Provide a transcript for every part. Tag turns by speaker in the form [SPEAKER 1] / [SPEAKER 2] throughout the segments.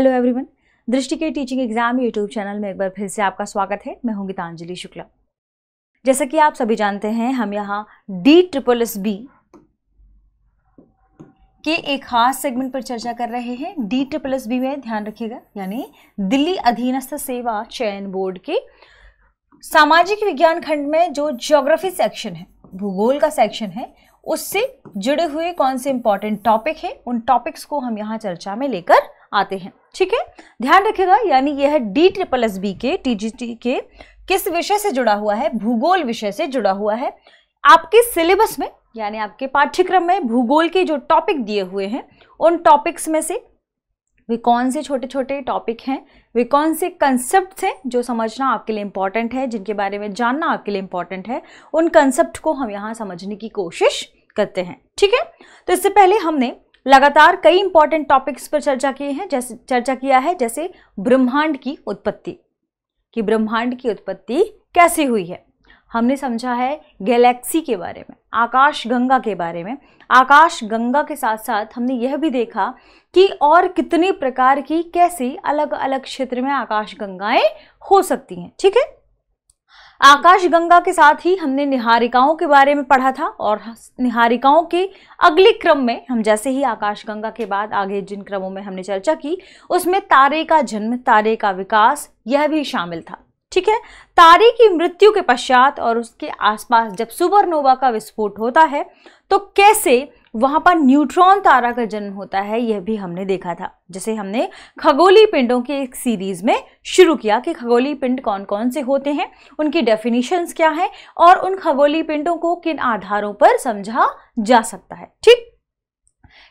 [SPEAKER 1] Hello everyone दृष्टि के teaching exam YouTube channel में एक बार फिर से आपका स्वागत है मैं हूं गीतांजलि शुक्ला जैसा कि आप सभी जानते हैं हम यहाँ डी ट्रिपल एस बी के एक खास सेगमेंट पर चर्चा कर रहे हैं डी ट्रिपल एस बी में ध्यान रखिएगा यानी दिल्ली अधीनस्थ सेवा चयन बोर्ड के सामाजिक विज्ञान खंड में जो ज्योग्राफी सेक्शन है भूगोल का सेक्शन है उससे जुड़े हुए कौन से इंपॉर्टेंट टॉपिक हैं उन टॉपिक्स को हम यहाँ चर्चा में लेकर आते हैं ठीक है ध्यान रखिएगा यानी यह है डी ट्रिपल एस बी के टीजीटी के किस विषय से जुड़ा हुआ है भूगोल विषय से जुड़ा हुआ है आपके सिलेबस में यानी आपके पाठ्यक्रम में भूगोल के जो टॉपिक दिए हुए हैं उन टॉपिक्स में से वे कौन से छोटे छोटे टॉपिक हैं वे कौन से कंसेप्ट हैं जो समझना आपके लिए इम्पॉर्टेंट है जिनके बारे में जानना आपके लिए इम्पॉर्टेंट है उन कंसेप्ट को हम यहाँ समझने की कोशिश करते हैं ठीक है तो इससे पहले हमने लगातार कई इंपॉर्टेंट टॉपिक्स पर चर्चा किए हैं जैसे चर्चा किया है जैसे ब्रह्मांड की उत्पत्ति कि ब्रह्मांड की उत्पत्ति कैसे हुई है हमने समझा है गैलेक्सी के बारे में आकाश गंगा के बारे में आकाश गंगा के साथ साथ हमने यह भी देखा कि और कितने प्रकार की कैसी अलग अलग क्षेत्र में आकाश गंगाएं हो सकती हैं ठीक है आकाशगंगा के साथ ही हमने निहारिकाओं के बारे में पढ़ा था और निहारिकाओं के अगले क्रम में हम जैसे ही आकाशगंगा के बाद आगे जिन क्रमों में हमने चर्चा की उसमें तारे का जन्म तारे का विकास यह भी शामिल था ठीक है तारे की मृत्यु के पश्चात और उसके आसपास जब सुपरनोवा का विस्फोट होता है तो कैसे वहाँ पर न्यूट्रॉन तारा का जन्म होता है यह भी हमने देखा था जिसे हमने खगोली पिंडों की एक सीरीज में शुरू किया कि खगोली पिंड कौन कौन से होते हैं उनकी डेफिनेशंस क्या है और उन खगोली पिंडों को किन आधारों पर समझा जा सकता है ठीक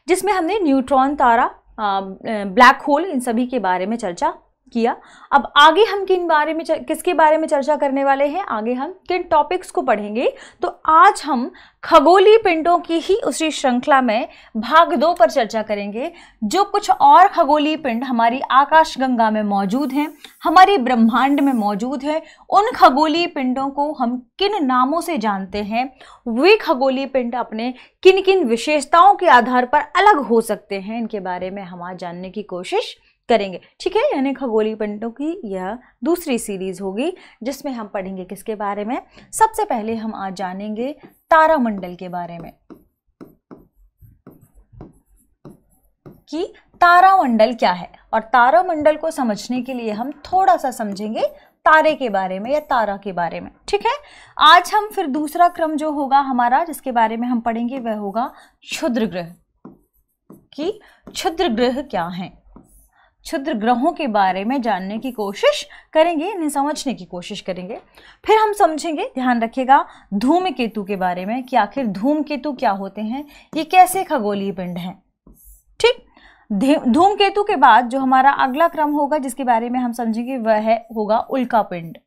[SPEAKER 1] जिसमें हमने न्यूट्रॉन तारा ब्लैक होल इन सभी के बारे में चर्चा किया अब आगे हम किन बारे में किसके बारे में चर्चा करने वाले हैं आगे हम किन टॉपिक्स को पढ़ेंगे तो आज हम खगोली पिंडों की ही उसी श्रृंखला में भाग दो पर चर्चा करेंगे जो कुछ और खगोली पिंड हमारी आकाशगंगा में मौजूद हैं हमारे ब्रह्मांड में मौजूद हैं उन खगोली पिंडों को हम किन नामों से जानते हैं वे खगोली पिंड अपने किन किन विशेषताओं के आधार पर अलग हो सकते हैं इनके बारे में हम आज जानने की कोशिश करेंगे ठीक है यानी खगोली पंडितों की यह दूसरी सीरीज़ होगी जिसमें हम पढ़ेंगे किसके बारे में सबसे पहले हम आज जानेंगे तारामंडल के बारे में कि तारामंडल क्या है और तारामंडल को समझने के लिए हम थोड़ा सा समझेंगे तारे के बारे में या तारा के बारे में ठीक है आज हम फिर दूसरा क्रम जो होगा हमारा जिसके बारे में हम पढ़ेंगे वह होगा क्षुद्र ग्रह कि क्षुद्र ग्रह क्या हैं क्षुद्र ग्रहों के बारे में जानने की कोशिश करेंगे इन्हें समझने की कोशिश करेंगे फिर हम समझेंगे ध्यान रखिएगा धूम केतु के बारे में कि आखिर धूम केतु क्या होते हैं ये कैसे खगोलीय पिंड हैं ठीक धूम केतु के बाद जो हमारा अगला क्रम होगा जिसके बारे में हम समझेंगे वह है होगा उल्का पिंड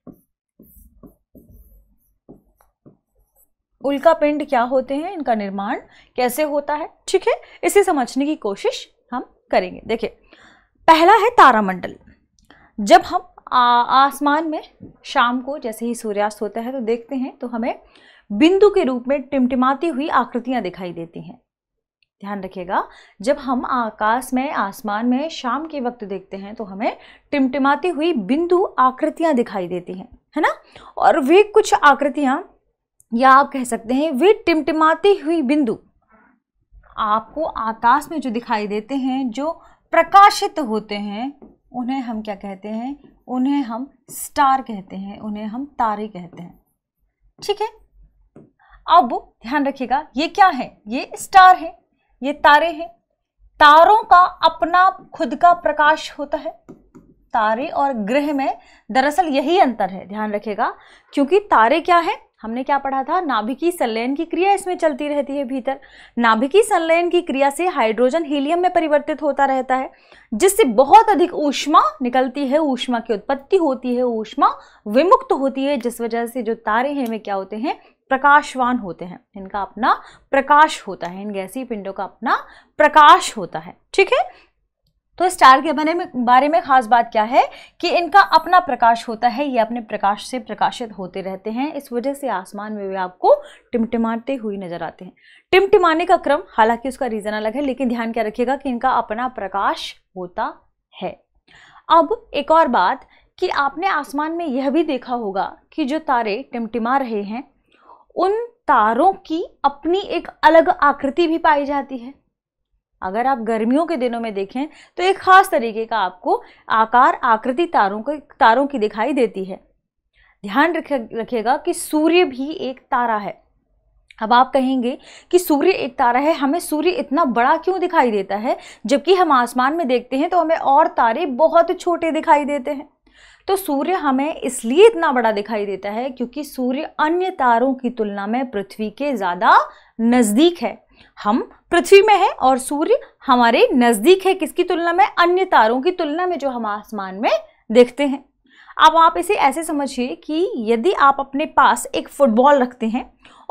[SPEAKER 1] उल्का पिंड क्या होते हैं इनका निर्माण कैसे होता है ठीक है इसे समझने की कोशिश हम करेंगे देखिये पहला है तारामंडल जब हम आसमान में शाम को जैसे ही सूर्यास्त होता है तो देखते हैं तो हमें बिंदु के रूप में टिमटिमाती हुई आकृतियां दिखाई देती हैं ध्यान रखिएगा जब हम आकाश में आसमान में शाम के वक्त देखते हैं तो हमें टिमटिमाती हुई बिंदु आकृतियां दिखाई देती हैं है ना और वे कुछ आकृतियां या आप कह सकते हैं वे टिमटिमाती हुई बिंदु आपको आकाश में जो दिखाई देते हैं जो प्रकाशित होते हैं उन्हें हम क्या कहते हैं उन्हें हम स्टार कहते हैं उन्हें हम तारे कहते हैं ठीक है अब ध्यान रखिएगा ये क्या है ये स्टार है ये तारे हैं तारों का अपना खुद का प्रकाश होता है तारे और ग्रह में दरअसल यही अंतर है ध्यान रखिएगा क्योंकि तारे क्या है हमने क्या पढ़ा था नाभिकीय संलयन की क्रिया इसमें चलती रहती है भीतर नाभिकीय संलयन की क्रिया से हाइड्रोजन हीलियम में परिवर्तित होता रहता है जिससे बहुत अधिक ऊष्मा निकलती है ऊष्मा की उत्पत्ति होती है ऊष्मा विमुक्त होती है जिस वजह से जो तारे हैं वे क्या होते हैं प्रकाशवान होते हैं इनका अपना प्रकाश होता है इन गैसी पिंडों का अपना प्रकाश होता है ठीक है तो स्टार के बने में बारे में खास बात क्या है कि इनका अपना प्रकाश होता है ये अपने प्रकाश से प्रकाशित होते रहते हैं इस वजह से आसमान में वे आपको टिमटिमाते हुए नजर आते हैं टिमटिमाने का क्रम हालांकि उसका रीज़न अलग है लेकिन ध्यान क्या रखिएगा कि इनका अपना प्रकाश होता है अब एक और बात कि आपने आसमान में यह भी देखा होगा कि जो तारे टिमटिमा रहे हैं उन तारों की अपनी एक अलग आकृति भी पाई जाती है अगर आप गर्मियों के दिनों में देखें तो एक ख़ास तरीके का आपको आकार आकृति तारों के तारों की दिखाई देती है ध्यान रखे रखेगा कि सूर्य भी एक तारा है अब आप कहेंगे कि सूर्य एक तारा है हमें सूर्य इतना बड़ा क्यों दिखाई देता है जबकि हम आसमान में देखते हैं तो हमें और तारे बहुत छोटे दिखाई देते हैं तो सूर्य हमें इसलिए इतना बड़ा दिखाई देता है क्योंकि सूर्य अन्य तारों की तुलना में पृथ्वी के ज़्यादा नज़दीक है हम पृथ्वी में है और सूर्य हमारे नज़दीक है किसकी तुलना में अन्य तारों की तुलना में जो हम आसमान में देखते हैं अब आप इसे ऐसे समझिए कि यदि आप अपने पास एक फुटबॉल रखते हैं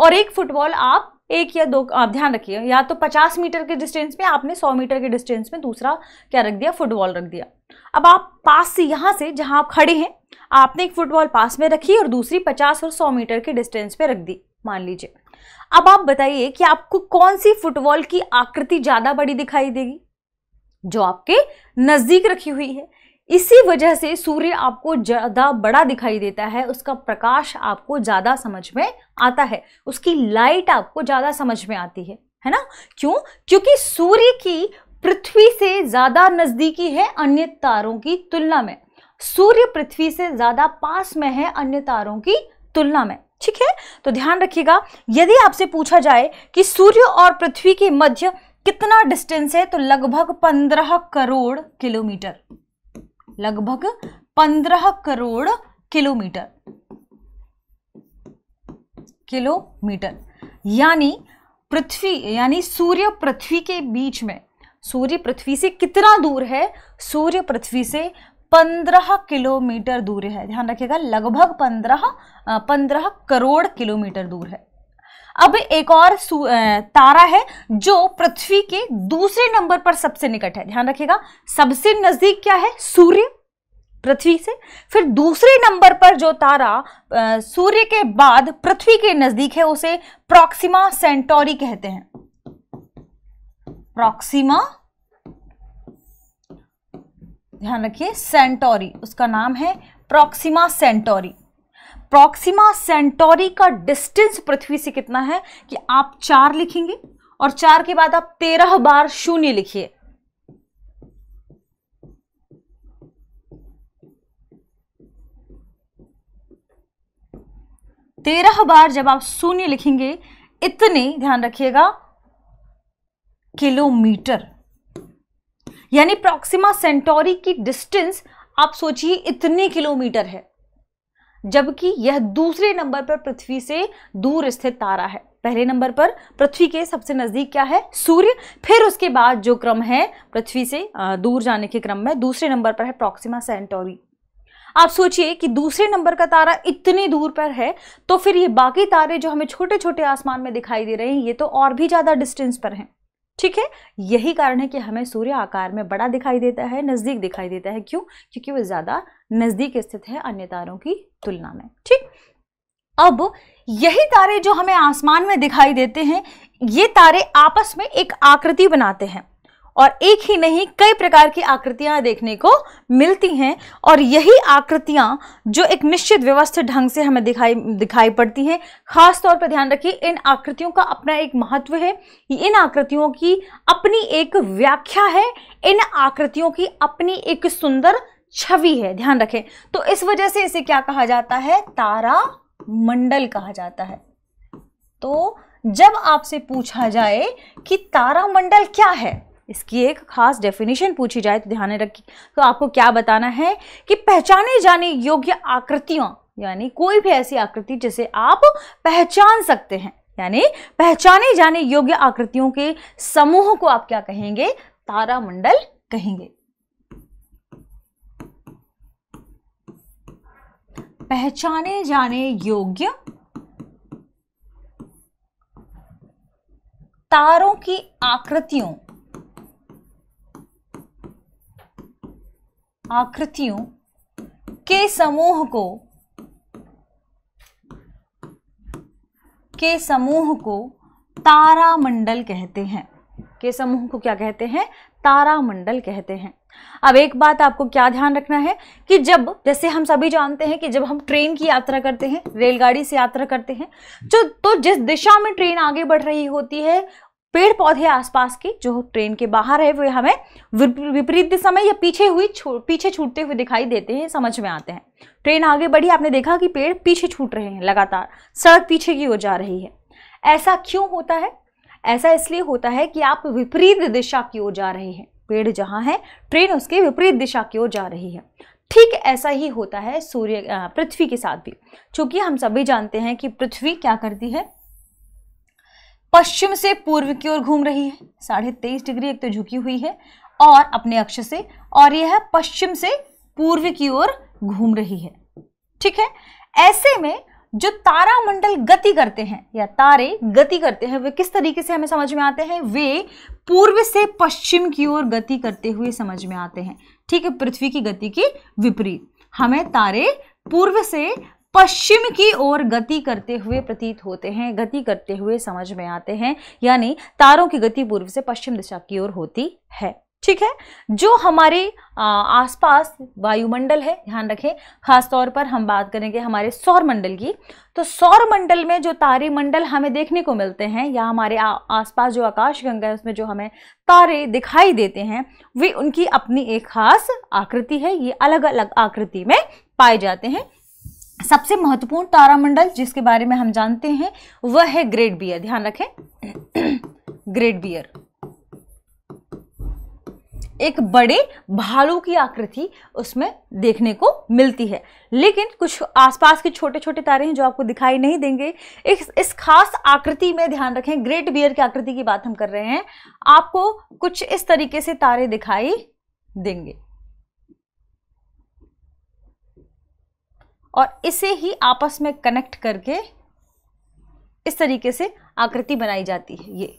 [SPEAKER 1] और एक फुटबॉल आप एक या दो आप ध्यान रखिए या तो 50 मीटर के डिस्टेंस में आपने 100 मीटर के डिस्टेंस में दूसरा क्या रख दिया फुटबॉल रख दिया अब आप पास से यहाँ से जहाँ आप खड़े हैं आपने एक फुटबॉल पास में रखी और दूसरी 50 और 100 मीटर के डिस्टेंस पे रख दी मान लीजिए अब आप बताइए कि आपको कौन सी फुटबॉल की आकृति ज्यादा बड़ी दिखाई देगी जो आपके नजदीक रखी हुई है इसी वजह से सूर्य आपको ज़्यादा बड़ा दिखाई देता है उसका प्रकाश आपको ज़्यादा समझ में आता है उसकी लाइट आपको ज़्यादा समझ में आती है है ना क्यों क्योंकि सूर्य की पृथ्वी से ज़्यादा नज़दीकी है अन्य तारों की तुलना में सूर्य पृथ्वी से ज़्यादा पास में है अन्य तारों की तुलना में ठीक है तो ध्यान रखिएगा यदि आपसे पूछा जाए कि सूर्य और पृथ्वी के मध्य कितना डिस्टेंस है तो लगभग पंद्रह करोड़ किलोमीटर लगभग पंद्रह करोड़ किलोमीटर किलोमीटर यानी पृथ्वी यानी सूर्य पृथ्वी के बीच में सूर्य पृथ्वी से कितना दूर है सूर्य पृथ्वी से पंद्रह किलोमीटर दूर है ध्यान रखिएगा लगभग पंद्रह पंद्रह करोड़ किलोमीटर दूर है अब एक और तारा है जो पृथ्वी के दूसरे नंबर पर सबसे निकट है ध्यान रखिएगा सबसे नजदीक क्या है सूर्य पृथ्वी से फिर दूसरे नंबर पर जो तारा सूर्य के बाद पृथ्वी के नजदीक है उसे प्रॉक्सिमा सेंटोरी कहते हैं प्रॉक्सिमा ध्यान रखिए सेंटोरी उसका नाम है प्रॉक्सिमा सेंटोरी प्रॉक्सिमा सेंटोरी का डिस्टेंस पृथ्वी से कितना है कि आप चार लिखेंगे और चार के बाद आप तेरह बार शून्य लिखिए तेरह बार जब आप शून्य लिखेंगे इतने ध्यान रखिएगा किलोमीटर यानी प्रॉक्सिमा सेंटोरी की डिस्टेंस आप सोचिए इतने किलोमीटर है जबकि यह दूसरे नंबर पर पृथ्वी से दूर स्थित तारा है पहले नंबर पर पृथ्वी के सबसे नज़दीक क्या है सूर्य फिर उसके बाद जो क्रम है पृथ्वी से दूर जाने के क्रम में दूसरे नंबर पर है प्रॉक्सिमा सेंटोरी आप सोचिए कि दूसरे नंबर का तारा इतने दूर पर है तो फिर ये बाकी तारे जो हमें छोटे छोटे आसमान में दिखाई दे रहे हैं ये तो और भी ज़्यादा डिस्टेंस पर हैं ठीक है यही कारण है कि हमें सूर्य आकार में बड़ा दिखाई देता है नज़दीक दिखाई देता है क्यों क्योंकि वह ज़्यादा नज़दीक स्थित है अन्य तारों की तुलना में ठीक अब यही तारे जो हमें आसमान में दिखाई देते हैं ये तारे आपस में एक आकृति बनाते हैं और एक ही नहीं कई प्रकार की आकृतियां देखने को मिलती हैं और यही आकृतियां जो एक निश्चित व्यवस्थित ढंग से हमें दिखाई दिखाई पड़ती हैं खास तौर पर ध्यान रखिए इन आकृतियों का अपना एक महत्व है इन आकृतियों की अपनी एक व्याख्या है इन आकृतियों की अपनी एक सुंदर छवि है ध्यान रखें तो इस वजह से इसे क्या कहा जाता है तारा मंडल कहा जाता है तो जब आपसे पूछा जाए कि तारामंडल क्या है इसकी एक खास डेफिनेशन पूछी जाए तो ध्यान रखिए तो आपको क्या बताना है कि पहचाने जाने योग्य आकृतियों यानी कोई भी ऐसी आकृति जिसे आप पहचान सकते हैं यानी पहचाने जाने योग्य आकृतियों के समूह को आप क्या कहेंगे तारामंडल कहेंगे पहचाने जाने योग्य तारों की आकृतियों आकृतियों के समूह को के समूह को तारामंडल कहते हैं के समूह को क्या कहते हैं तारामंडल कहते हैं अब एक बात आपको क्या ध्यान रखना है कि जब जैसे हम सभी जानते हैं कि जब हम ट्रेन की यात्रा करते हैं रेलगाड़ी से यात्रा करते हैं तो जिस दिशा में ट्रेन आगे बढ़ रही होती है पेड़ पौधे आसपास के जो ट्रेन के बाहर है वे हमें विपरीत दिशा में या पीछे हुई पीछे छूटते हुए दिखाई देते हैं समझ में आते हैं ट्रेन आगे बढ़ी आपने देखा कि पेड़ पीछे छूट रहे हैं लगातार सड़क पीछे की ओर जा रही है ऐसा क्यों होता है ऐसा इसलिए होता है कि आप विपरीत दिशा की ओर जा रहे हैं पेड़ जहाँ है ट्रेन उसके विपरीत दिशा की ओर जा रही है ठीक ऐसा ही होता है सूर्य पृथ्वी के साथ भी क्योंकि हम सभी जानते हैं कि पृथ्वी क्या करती है पश्चिम से पूर्व की ओर घूम रही है साढ़े तेईस डिग्री एक तो झुकी हुई है और अपने अक्ष से और यह पश्चिम से पूर्व की ओर घूम रही है ठीक है ऐसे में जो तारामंडल गति करते हैं या तारे गति करते हैं वे किस तरीके से हमें समझ में आते हैं वे पूर्व से पश्चिम की ओर गति करते हुए समझ में आते हैं ठीक है पृथ्वी की गति की विपरीत हमें तारे पूर्व से पश्चिम की ओर गति करते हुए प्रतीत होते हैं गति करते हुए समझ में आते हैं यानी तारों की गति पूर्व से पश्चिम दिशा की ओर होती है ठीक है जो हमारे आसपास वायुमंडल है ध्यान रखें खासतौर पर हम बात करेंगे हमारे सौर मंडल की तो सौर मंडल में जो तारे मंडल हमें देखने को मिलते हैं या हमारे आसपास जो आकाशगंगा है उसमें जो हमें तारे दिखाई देते हैं वे उनकी अपनी एक खास आकृति है ये अलग अलग आकृति में पाए जाते हैं सबसे महत्वपूर्ण तारामंडल जिसके बारे में हम जानते हैं वह है ग्रेट बियर ध्यान रखें ग्रेट बियर एक बड़े भालू की आकृति उसमें देखने को मिलती है लेकिन कुछ आसपास के छोटे छोटे तारे हैं जो आपको दिखाई नहीं देंगे इस इस खास आकृति में ध्यान रखें ग्रेट बियर की आकृति की बात हम कर रहे हैं आपको कुछ इस तरीके से तारे दिखाई देंगे और इसे ही आपस में कनेक्ट करके इस तरीके से आकृति बनाई जाती है ये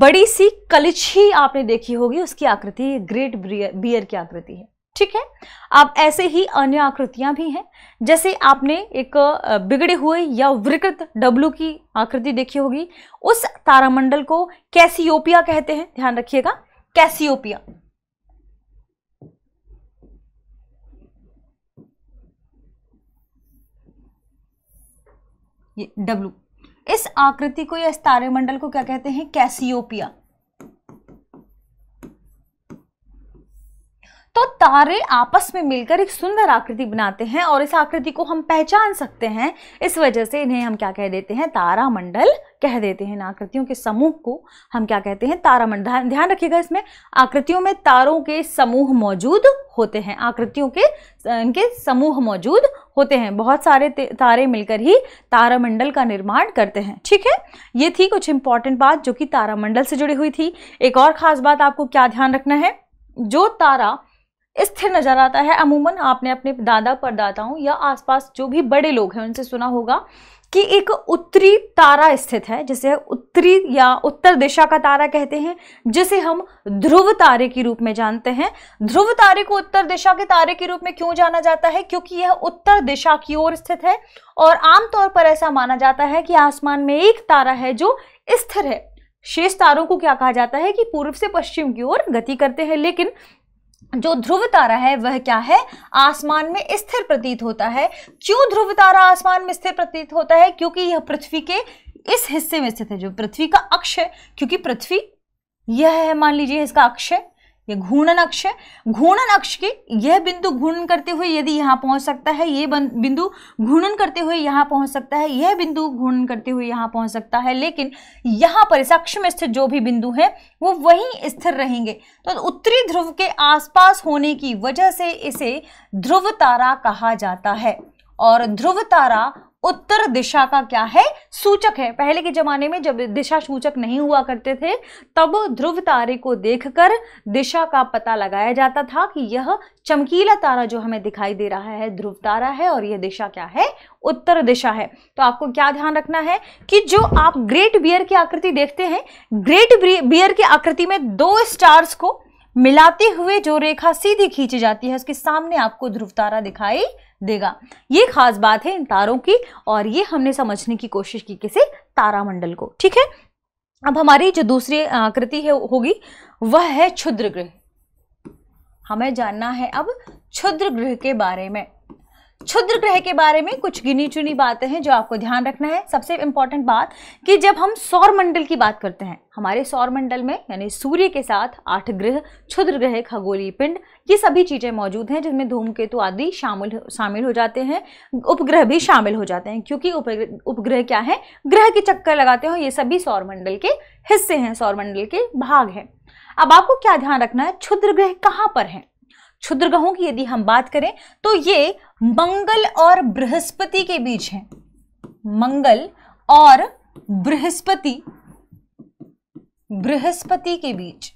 [SPEAKER 1] बड़ी सी कलिछी आपने देखी होगी उसकी आकृति ग्रेट बियर की आकृति है ठीक है अब ऐसे ही अन्य आकृतियां भी हैं जैसे आपने एक बिगड़े हुए या विकृत डब्लू की आकृति देखी होगी उस तारामंडल को कैसियोपिया कहते हैं ध्यान रखिएगा कैसियोपिया ये डब्लू इस आकृति को या इस तारे मंडल को क्या कहते हैं कैसियोपिया तो तारे आपस में मिलकर एक सुंदर आकृति बनाते हैं और इस आकृति को हम पहचान सकते हैं इस वजह से इन्हें हम क्या कह देते हैं तारामंडल कह देते हैं इन आकृतियों के समूह को हम क्या कहते हैं तारामंडल ध्यान रखिएगा इसमें आकृतियों में तारों के समूह मौजूद होते हैं आकृतियों के इनके समूह मौजूद होते हैं बहुत सारे तारे मिलकर ही तारामंडल का निर्माण करते हैं ठीक है ये थी कुछ इंपॉर्टेंट बात जो कि तारामंडल से जुड़ी हुई थी एक और ख़ास बात आपको क्या ध्यान रखना है जो तारा स्थिर नजर आता है अमूमन आपने अपने दादा परदादाओं या आसपास जो भी बड़े लोग हैं उनसे सुना होगा कि एक उत्तरी तारा स्थित है जिसे उत्तरी या उत्तर दिशा का तारा कहते हैं जिसे हम ध्रुव तारे के रूप में जानते हैं ध्रुव तारे को उत्तर दिशा के तारे के रूप में क्यों जाना जाता है क्योंकि यह उत्तर दिशा की ओर स्थित है और आमतौर पर ऐसा माना जाता है कि आसमान में एक तारा है जो स्थिर है शेष तारों को क्या कहा जाता है कि पूर्व से पश्चिम की ओर गति करते हैं लेकिन जो ध्रुव तारा है वह क्या है आसमान में स्थिर प्रतीत होता है क्यों ध्रुव तारा आसमान में स्थिर प्रतीत होता है क्योंकि यह पृथ्वी के इस हिस्से में स्थित है जो पृथ्वी का अक्ष है क्योंकि पृथ्वी यह है मान लीजिए इसका अक्ष है ये घूर्णन अक्ष है घूर्णन अक्ष के यह बिंदु घूर्णन करते हुए यदि यहाँ पहुँच सकता है ये बिंदु घूर्णन करते हुए यहाँ पहुँच सकता है यह बिंदु घूर्णन करते हुए यहाँ पहुँच सकता है लेकिन यहाँ पर इस अक्ष में स्थित जो भी बिंदु है वो वहीं स्थिर रहेंगे तो उत्तरी ध्रुव के आसपास होने की वजह से इसे ध्रुव तारा कहा जाता है और ध्रुव तारा उत्तर दिशा का क्या है सूचक है पहले के जमाने में जब दिशा सूचक नहीं हुआ करते थे तब ध्रुव तारे को देखकर दिशा का पता लगाया जाता था कि यह चमकीला तारा जो हमें दिखाई दे रहा है ध्रुव तारा है और यह दिशा क्या है उत्तर दिशा है तो आपको क्या ध्यान रखना है कि जो आप ग्रेट बियर की आकृति देखते हैं ग्रेट बियर की आकृति में दो स्टार्स को मिलाते हुए जो रेखा सीधी खींची जाती है उसके सामने आपको ध्रुव तारा दिखाई देगा ये खास बात है इन तारों की और ये हमने समझने की कोशिश की किसी तारामंडल को ठीक है अब हमारी जो दूसरी कृति है होगी वह है क्षुद्र ग्रह हमें जानना है अब क्षुद्र ग्रह के बारे में क्षुद्र ग्रह के बारे में कुछ गिनी चुनी बातें हैं जो आपको ध्यान रखना है सबसे इम्पॉर्टेंट बात कि जब हम सौर मंडल की बात करते हैं हमारे सौर मंडल में यानी सूर्य के साथ आठ ग्रह क्षुद्र ग्रह खगोलीय पिंड ये सभी चीज़ें मौजूद हैं जिनमें धूमकेतु आदि शामिल शामिल हो जाते हैं उपग्रह भी शामिल हो जाते हैं क्योंकि उपग्रह उपग्रह क्या है ग्रह के चक्कर लगाते हो ये सभी सौरमंडल के हिस्से हैं सौरमंडल के भाग हैं अब आपको क्या ध्यान रखना है क्षुद्र ग्रह कहाँ पर हैं क्षुद्र ग्रहों की यदि हम बात करें तो ये मंगल और बृहस्पति के बीच है मंगल और बृहस्पति बृहस्पति के बीच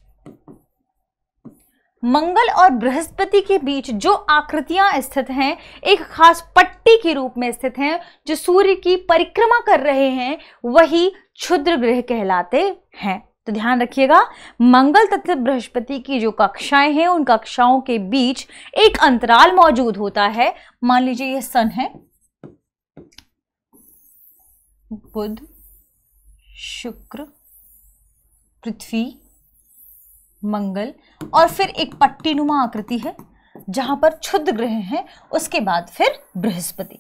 [SPEAKER 1] मंगल और बृहस्पति के बीच जो आकृतियां स्थित हैं एक खास पट्टी के रूप में स्थित हैं जो सूर्य की परिक्रमा कर रहे हैं वही क्षुद्र ग्रह कहलाते हैं तो ध्यान रखिएगा मंगल तथा बृहस्पति की जो कक्षाएं हैं उन कक्षाओं के बीच एक अंतराल मौजूद होता है मान लीजिए यह सन है बुध शुक्र पृथ्वी मंगल और फिर एक पट्टीनुमा आकृति है जहां पर क्षुद्र ग्रह हैं उसके बाद फिर बृहस्पति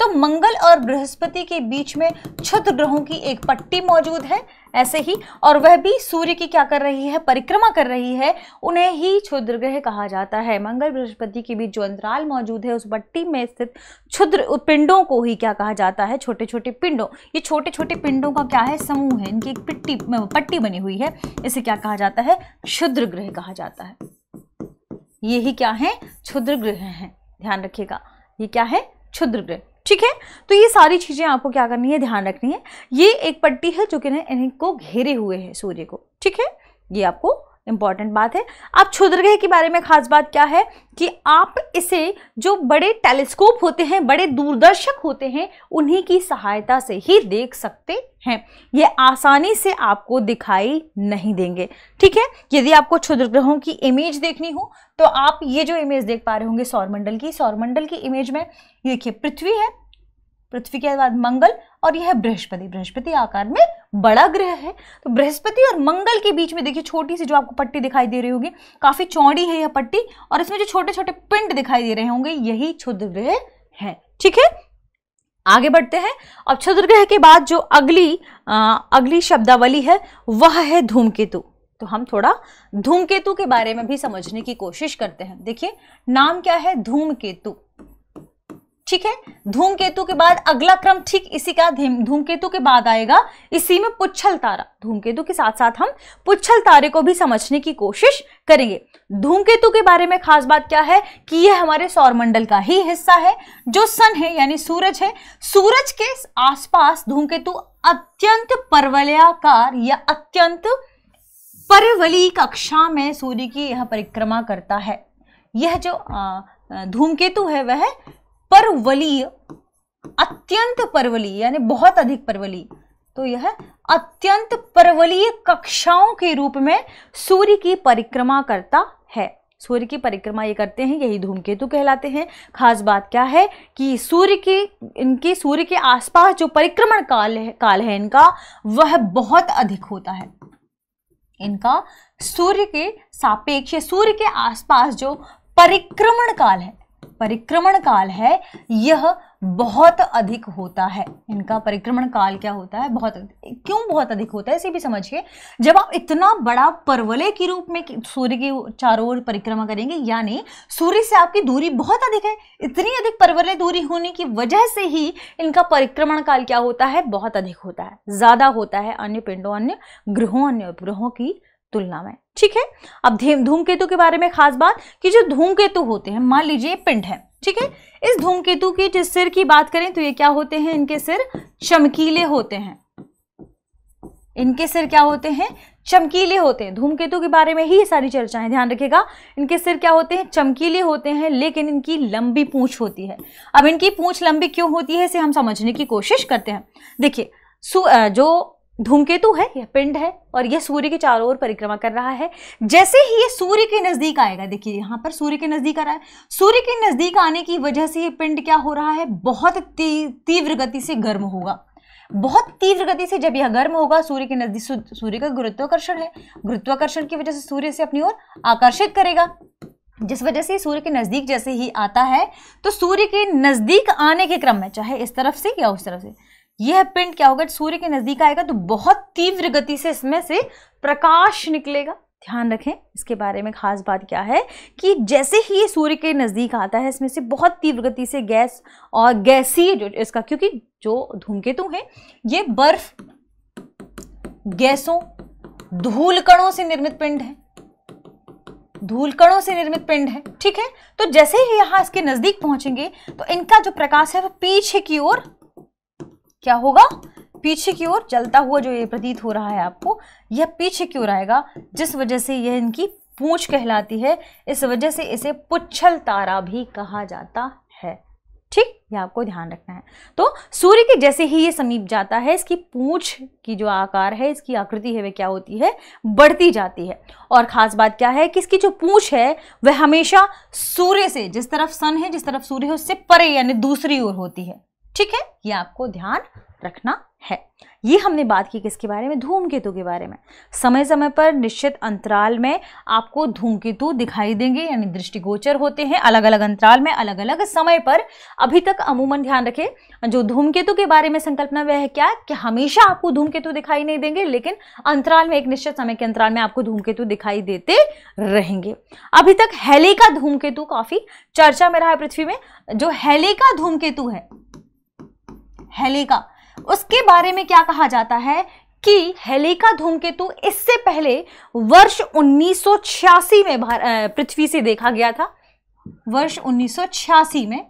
[SPEAKER 1] तो मंगल और बृहस्पति के बीच में क्षुद्र ग्रहों की एक पट्टी मौजूद है ऐसे ही और वह भी सूर्य की क्या कर रही है परिक्रमा कर रही है उन्हें ही क्षुद्र ग्रह कहा जाता है मंगल बृहस्पति के बीच जो अंतराल मौजूद है उस पट्टी में स्थित क्षुद्र पिंडों को ही क्या कहा जाता है छोटे छोटे पिंडों ये छोटे छोटे पिंडों का क्या है समूह है इनकी एक पिट्टी पट्टी बनी हुई है इसे क्या कहा जाता है क्षुद्र ग्रह कहा जाता है यही क्या है क्षुद्र ग्रह है ध्यान रखिएगा ये क्या है क्षुद्र ग्रह ठीक है तो ये सारी चीज़ें आपको क्या करनी है ध्यान रखनी है ये एक पट्टी है जो कि इन्हें इनको घेरे हुए है सूर्य को ठीक है ये आपको इम्पॉर्टेंट बात है अब क्षुद्रग्रह के बारे में खास बात क्या है कि आप इसे जो बड़े टेलीस्कोप होते हैं बड़े दूरदर्शक होते हैं उन्हीं की सहायता से ही देख सकते हैं ये आसानी से आपको दिखाई नहीं देंगे ठीक है यदि आपको क्षुद्रग्रहों की इमेज देखनी हो तो आप ये जो इमेज देख पा रहे होंगे सौरमंडल की सौरमंडल की इमेज में देखिए पृथ्वी है पृथ्वी के बाद मंगल और यह बृहस्पति बृहस्पति आकार में बड़ा ग्रह है तो बृहस्पति और मंगल के बीच में देखिए छोटी सी जो आपको पट्टी दिखाई दे रही होगी काफ़ी चौड़ी है यह पट्टी और इसमें जो छोटे छोटे पिंड दिखाई दे रहे होंगे यही क्षुद्र ग्रह है ठीक है आगे बढ़ते हैं अब क्षुद्र ग्रह के बाद जो अगली आ, अगली शब्दावली है वह है धूमकेतु तो हम थोड़ा धूमकेतु के बारे में भी समझने की कोशिश करते हैं देखिए नाम क्या है धूमकेतु ठीक है धूमकेतु के बाद अगला क्रम ठीक इसी का धूमकेतु के बाद आएगा इसी में पुच्छल तारा धूमकेतु के साथ साथ हम पुच्छल तारे को भी समझने की कोशिश करेंगे धूमकेतु के बारे में खास बात क्या है कि यह हमारे सौरमंडल का ही हिस्सा है जो सन है यानी सूरज है सूरज के आसपास धूमकेतु अत्यंत परवलयाकार या अत्यंत परवली कक्षा में सूर्य की यह परिक्रमा करता है यह जो धूमकेतु है वह परवली अत्यंत परवलीय यानी बहुत अधिक परवली तो यह अत्यंत परवलीय कक्षाओं के रूप में सूर्य की परिक्रमा करता है सूर्य की परिक्रमा ये करते हैं यही धूमकेतु कहलाते हैं खास बात क्या है कि सूर्य की इनकी सूर्य के आसपास जो परिक्रमण काल है काल है इनका वह बहुत अधिक होता है इनका सूर्य के सापेक्ष सूर्य के आसपास जो परिक्रमण काल है परिक्रमण काल है यह बहुत अधिक होता है इनका परिक्रमण काल क्या होता है बहुत क्यों बहुत अधिक होता है इसे भी समझिए जब आप इतना बड़ा परवलय के रूप में सूर्य के चारों ओर परिक्रमा करेंगे यानी सूर्य से आपकी दूरी बहुत अधिक है इतनी अधिक परवलय दूरी होने की वजह से ही इनका परिक्रमण काल क्या होता है बहुत अधिक होता है ज़्यादा होता है अन्य पिंडों अन्य ग्रहों अन्य उपग्रहों की तुलना में ठीक है अब धूमकेतु के बारे में खास बात कि जो धूमकेतु होते हैं मान लीजिए पिंड है ठीक है इस धूमकेतु की जिस सिर की बात करें तो ये क्या होते हैं इनके सिर चमकीले होते हैं इनके सिर क्या होते हैं चमकीले होते हैं धूमकेतु के बारे में ही ये सारी चर्चाएं ध्यान रखेगा इनके सिर क्या होते हैं चमकीले होते हैं लेकिन इनकी लंबी पूंछ होती है अब इनकी पूंछ लंबी क्यों होती है इसे हम समझने की कोशिश करते हैं देखिए जो धूमकेतु है यह पिंड है और यह सूर्य के चारों ओर परिक्रमा कर रहा है जैसे ही यह सूर्य के नज़दीक आएगा देखिए यहाँ पर सूर्य के नज़दीक आ रहा है सूर्य के नज़दीक आने की वजह से यह पिंड क्या हो रहा है बहुत ती, तीव्र गति से गर्म होगा बहुत तीव्र गति से जब यह गर्म होगा सूर्य के नज़दीक सूर्य का गुरुत्वाकर्षण है गुरुत्वाकर्षण की वजह से सूर्य से अपनी ओर आकर्षित करेगा जिस वजह से सूर्य के नज़दीक जैसे ही आता है तो सूर्य के नज़दीक आने के क्रम में चाहे इस तरफ से या उस तरफ से यह पिंड क्या होगा सूर्य के नजदीक आएगा तो बहुत तीव्र गति से इसमें से प्रकाश निकलेगा ध्यान रखें इसके बारे में खास बात क्या है कि जैसे ही सूर्य के नज़दीक आता है इसमें से बहुत तीव्र गति से गैस और गैसीय जो इसका क्योंकि जो धूमकेतु है ये बर्फ गैसों धूल कणों से निर्मित पिंड है धूल कणों से निर्मित पिंड है ठीक है तो जैसे ही यहां इसके नज़दीक पहुंचेंगे तो इनका जो प्रकाश है वो पीछे की ओर क्या होगा पीछे की ओर चलता हुआ जो ये प्रतीत हो रहा है आपको यह पीछे की ओर आएगा जिस वजह से यह इनकी पूछ कहलाती है इस वजह से इसे पुच्छल तारा भी कहा जाता है ठीक ये आपको ध्यान रखना है तो सूर्य के जैसे ही ये समीप जाता है इसकी पूंछ की जो आकार है इसकी आकृति है वह क्या होती है बढ़ती जाती है और ख़ास बात क्या है कि इसकी जो पूछ है वह हमेशा सूर्य से जिस तरफ सन है जिस तरफ सूर्य है उससे परे यानी दूसरी ओर होती है ठीक है ये आपको ध्यान रखना है ये हमने बात की किसके बारे में धूमकेतु के बारे में समय समय पर निश्चित अंतराल में आपको धूमकेतु दिखाई देंगे यानी दृष्टिगोचर होते हैं अलग अलग अंतराल में अलग अलग समय पर अभी तक अमूमन ध्यान रखें जो धूमकेतु के बारे में संकल्पना वह है क्या कि हमेशा आपको धूमकेतु दिखाई नहीं देंगे लेकिन अंतराल में एक निश्चित समय के अंतराल में आपको धूमकेतु दिखाई देते रहेंगे अभी तक हैले का धूमकेतु काफ़ी चर्चा में रहा है पृथ्वी में जो हैले का धूमकेतु है हेलेगा उसके बारे में क्या कहा जाता है कि हेलेका धूमकेतु इससे पहले वर्ष 1986 में पृथ्वी से देखा गया था वर्ष 1986 में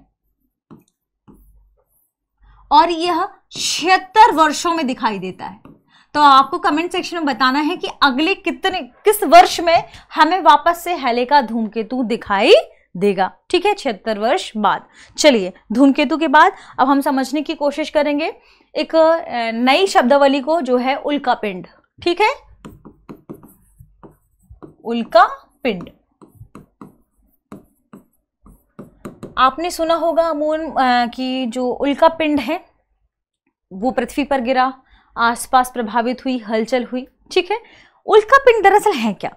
[SPEAKER 1] और यह छिहत्तर वर्षों में दिखाई देता है तो आपको कमेंट सेक्शन में बताना है कि अगले कितने किस वर्ष में हमें वापस से हेलेका धूमकेतु दिखाई देगा ठीक है छिहत्तर वर्ष बाद चलिए धूमकेतु के बाद अब हम समझने की कोशिश करेंगे एक नई शब्दावली को जो है उल्का पिंड ठीक है उल्का पिंड आपने सुना होगा अमून कि जो उल्का पिंड है वो पृथ्वी पर गिरा आसपास प्रभावित हुई हलचल हुई ठीक है उल्का पिंड दरअसल है क्या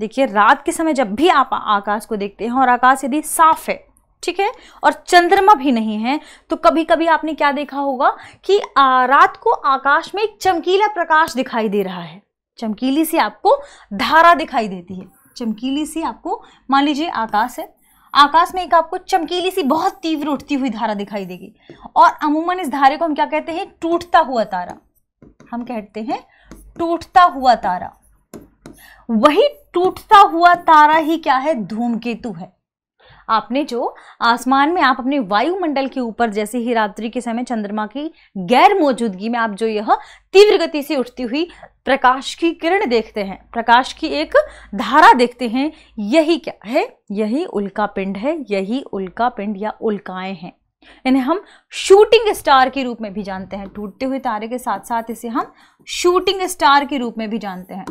[SPEAKER 1] देखिए रात के समय जब भी आप आकाश को देखते हैं और आकाश यदि साफ है ठीक है और चंद्रमा भी नहीं है तो कभी कभी आपने क्या देखा होगा कि रात को आकाश में एक चमकीला प्रकाश दिखाई दे रहा है चमकीली सी आपको धारा दिखाई देती है चमकीली सी आपको मान लीजिए आकाश है आकाश में एक आपको चमकीली सी बहुत तीव्र उठती हुई धारा दिखाई देगी और अमूमन इस धारे को हम क्या कहते हैं टूटता हुआ तारा हम कहते हैं टूटता हुआ तारा वही टूटता हुआ तारा ही क्या है धूमकेतु है आपने जो आसमान में आप अपने वायुमंडल के ऊपर जैसे ही रात्रि के समय चंद्रमा की गैर मौजूदगी में आप जो यह तीव्र गति से उठती हुई प्रकाश की किरण देखते हैं प्रकाश की एक धारा देखते हैं यही क्या है यही उल्का पिंड है यही उल्का पिंड या उल्काएं हैं इन्हें हम शूटिंग स्टार के रूप में भी जानते हैं टूटते हुए तारे के साथ साथ इसे हम शूटिंग स्टार के रूप में भी जानते हैं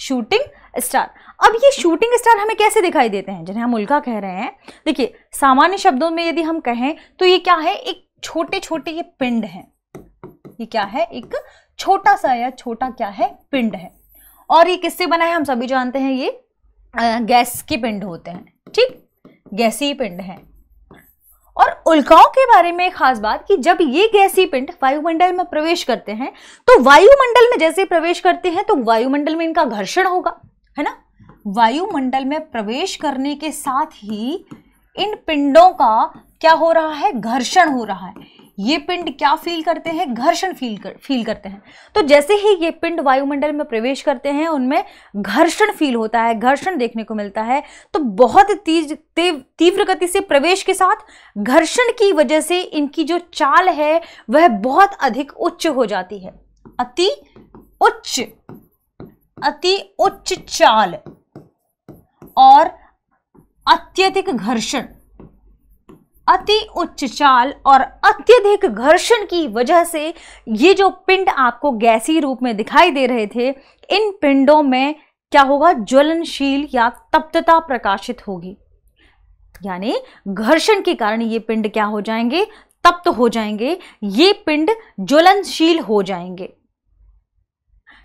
[SPEAKER 1] शूटिंग स्टार अब ये शूटिंग स्टार हमें कैसे दिखाई देते हैं जिन्हें हम उल्का कह रहे हैं देखिए सामान्य शब्दों में यदि हम कहें तो ये क्या है एक छोटे छोटे ये पिंड हैं ये क्या है एक छोटा सा या छोटा क्या है पिंड है और ये किससे बना है हम सभी जानते हैं ये गैस के पिंड होते हैं ठीक गैसी पिंड है और उल्काओं के बारे में एक खास बात कि जब ये गैसी पिंड वायुमंडल में प्रवेश करते हैं तो वायुमंडल में जैसे प्रवेश करते हैं तो वायुमंडल में इनका घर्षण होगा है ना वायुमंडल में प्रवेश करने के साथ ही इन पिंडों का क्या हो रहा है घर्षण हो रहा है ये पिंड क्या फील करते हैं घर्षण फील कर फील करते हैं तो जैसे ही ये पिंड वायुमंडल में प्रवेश करते हैं उनमें घर्षण फील होता है घर्षण देखने को मिलता है तो बहुत तीज तीव्र गति से प्रवेश के साथ घर्षण की वजह से इनकी जो चाल है वह बहुत अधिक उच्च हो जाती है अति उच्च अति उच्च चाल और अत्यधिक घर्षण अति उच्च चाल और अत्यधिक घर्षण की वजह से ये जो पिंड आपको गैसी रूप में दिखाई दे रहे थे इन पिंडों में क्या होगा ज्वलनशील या तप्तता प्रकाशित होगी यानी घर्षण के कारण ये पिंड क्या हो जाएंगे तप्त हो जाएंगे ये पिंड ज्वलनशील हो जाएंगे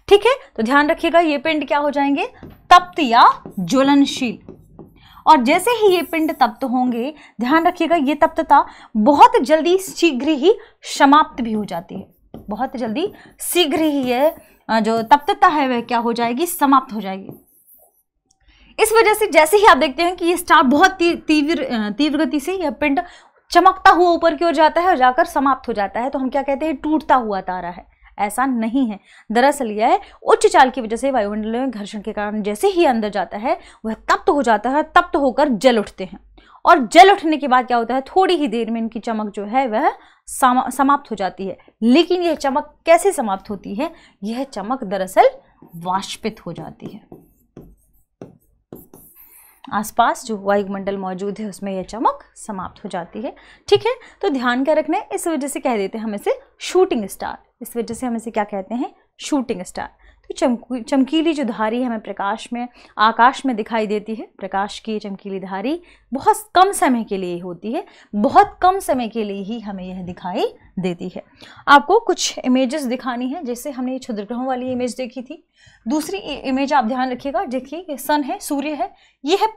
[SPEAKER 1] ठीक है तो ध्यान रखिएगा ये पिंड क्या हो जाएंगे तप्त या ज्वलनशील और जैसे ही ये पिंड तप्त तो होंगे ध्यान रखिएगा ये तप्तता बहुत जल्दी शीघ्र ही समाप्त भी हो जाती है बहुत जल्दी शीघ्र ही ये जो तप्तता है वह क्या हो जाएगी समाप्त हो जाएगी इस वजह से जैसे ही आप देखते हैं कि ये स्टार बहुत तीव्र तीव्र गति से यह पिंड चमकता हुआ ऊपर की ओर जाता है और जाकर समाप्त हो जाता है तो हम क्या कहते हैं टूटता हुआ तारा है ऐसा नहीं है दरअसल यह उच्च चाल की वजह से वायुमंडल में घर्षण के कारण जैसे ही अंदर जाता है वह तप्त तो हो जाता है तप्त तो होकर जल उठते हैं और जल उठने के बाद क्या होता है थोड़ी ही देर में इनकी चमक जो है वह समा, समाप्त हो जाती है लेकिन यह चमक कैसे समाप्त होती है यह चमक दरअसल वाष्पित हो जाती है आसपास जो वायुमंडल मौजूद है उसमें यह चमक समाप्त हो जाती है ठीक है तो ध्यान क्या रखना है इस वजह से कह देते हैं हम इसे शूटिंग स्टार इस वजह से हम इसे क्या कहते हैं शूटिंग स्टार तो चमकी चमकीली जो धारी हमें प्रकाश में आकाश में दिखाई देती है प्रकाश की चमकीली धारी बहुत कम समय के लिए होती है बहुत कम समय के लिए ही हमें यह दिखाई देती है आपको कुछ इमेजेस दिखानी है जैसे हमने छुद्रग्रहों वाली इमेज देखी थी दूसरी इमेज आप ध्यान रखिएगा देखिए सन है सूर्य है ये है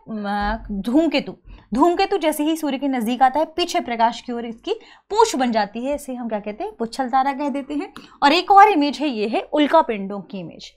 [SPEAKER 1] धूमकेतु धूमकेतु जैसे ही सूर्य के नज़दीक आता है पीछे प्रकाश की ओर इसकी पूछ बन जाती है इसे हम क्या कहते हैं पुच्छल तारा कह देते हैं और एक और इमेज है ये है उल्का पिंडों की इमेज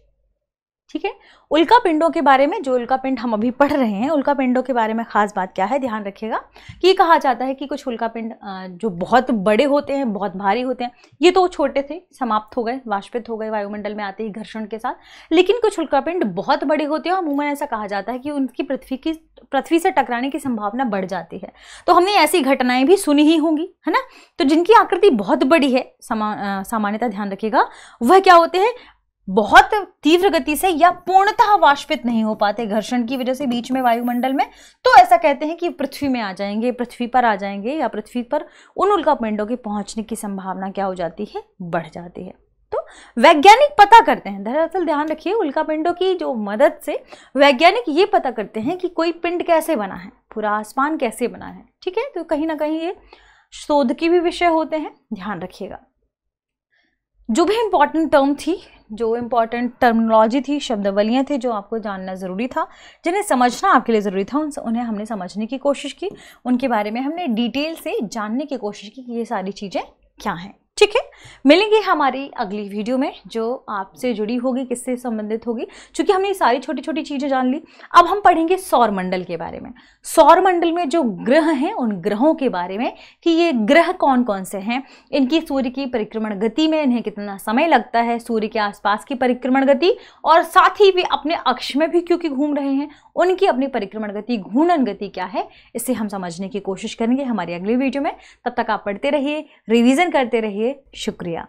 [SPEAKER 1] ठीक है उल्का पिंडों के बारे में जो उल्का पिंड हम अभी पढ़ रहे हैं उल्का पिंडों के बारे में खास बात क्या है ध्यान रखिएगा कि कहा जाता है कि कुछ उल्का पिंड जो बहुत बड़े होते हैं बहुत भारी होते हैं ये तो छोटे थे समाप्त हो गए वाष्पित हो गए वायुमंडल में आते ही घर्षण के साथ लेकिन कुछ उल्का पिंड बहुत बड़े होते हैं और अमूमन ऐसा कहा जाता है कि उनकी पृथ्वी की पृथ्वी से टकराने की संभावना बढ़ जाती है तो हमने ऐसी घटनाएं भी सुनी ही होंगी है ना तो जिनकी आकृति बहुत बड़ी है सामान्यता ध्यान रखिएगा वह क्या होते हैं बहुत तीव्र गति से या पूर्णतः वाष्पित नहीं हो पाते घर्षण की वजह से बीच में वायुमंडल में तो ऐसा कहते हैं कि पृथ्वी में आ जाएंगे पृथ्वी पर आ जाएंगे या पृथ्वी पर उन उल्का पिंडों के पहुंचने की संभावना क्या हो जाती है बढ़ जाती है तो वैज्ञानिक पता करते हैं दरअसल ध्यान रखिए उल्का पिंडों की जो मदद से वैज्ञानिक ये पता करते हैं कि कोई पिंड कैसे बना है पूरा आसमान कैसे बना है ठीक है तो कहीं ना कहीं ये शोध की भी विषय होते हैं ध्यान रखिएगा जो भी इंपॉर्टेंट टर्म थी जो इम्पॉर्टेंट टर्मिनोलॉजी थी शब्दवलियाँ थी जो आपको जानना ज़रूरी था जिन्हें समझना आपके लिए ज़रूरी था उन उन्हें हमने समझने की कोशिश की उनके बारे में हमने डिटेल से जानने की कोशिश की कि ये सारी चीज़ें क्या हैं मिलेंगे हमारी अगली वीडियो में जो आपसे जुड़ी होगी किससे संबंधित होगी क्योंकि हमने सारी छोटी छोटी चीज़ें जान ली अब हम पढ़ेंगे सौरमंडल के बारे में सौरमंडल में जो ग्रह हैं उन ग्रहों के बारे में कि ये ग्रह कौन कौन से हैं इनकी सूर्य की परिक्रमण गति में इन्हें कितना समय लगता है सूर्य के आसपास की परिक्रमण गति और साथ ही वे अपने अक्ष में भी क्योंकि घूम रहे हैं उनकी अपनी परिक्रमण गति घूर्णन गति क्या है इसे हम समझने की कोशिश करेंगे हमारी अगली वीडियो में तब तक आप पढ़ते रहिए रिविज़न करते रहिए शुक्रिया Supriya.